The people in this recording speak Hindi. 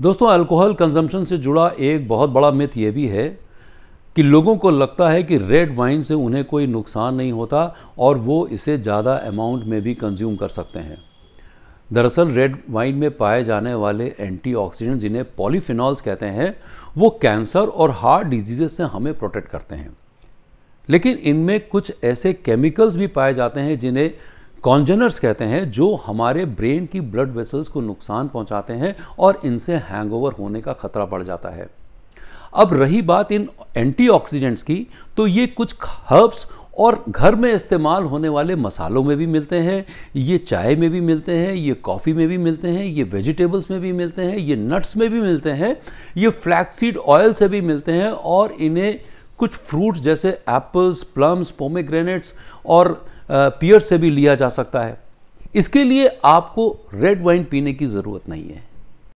दोस्तों अल्कोहल कंजम्पशन से जुड़ा एक बहुत बड़ा मिथ ये भी है कि लोगों को लगता है कि रेड वाइन से उन्हें कोई नुकसान नहीं होता और वो इसे ज़्यादा अमाउंट में भी कंज्यूम कर सकते हैं दरअसल रेड वाइन में पाए जाने वाले एंटीऑक्सीडेंट जिन्हें पॉलीफिनॉल्स कहते हैं वो कैंसर और हार्ट डिजीजे से हमें प्रोटेक्ट करते हैं लेकिन इनमें कुछ ऐसे केमिकल्स भी पाए जाते हैं जिन्हें कॉन्जनर्स कहते हैं जो हमारे ब्रेन की ब्लड वेसल्स को नुकसान पहुंचाते हैं और इनसे हैंगओवर होने का खतरा बढ़ जाता है अब रही बात इन एंटीऑक्सीडेंट्स की तो ये कुछ हर्ब्स और घर में इस्तेमाल होने वाले मसालों में भी मिलते हैं ये चाय में भी मिलते हैं ये कॉफ़ी में भी मिलते हैं ये वेजिटेबल्स में भी मिलते हैं ये नट्स में भी मिलते हैं ये फ्लैक्सीड ऑयल से भी मिलते हैं और इन्हें कुछ फ्रूट्स जैसे एप्पल्स प्लम्स पोमेग्रेनेट्स और पियर से भी लिया जा सकता है इसके लिए आपको रेड वाइन पीने की ज़रूरत नहीं है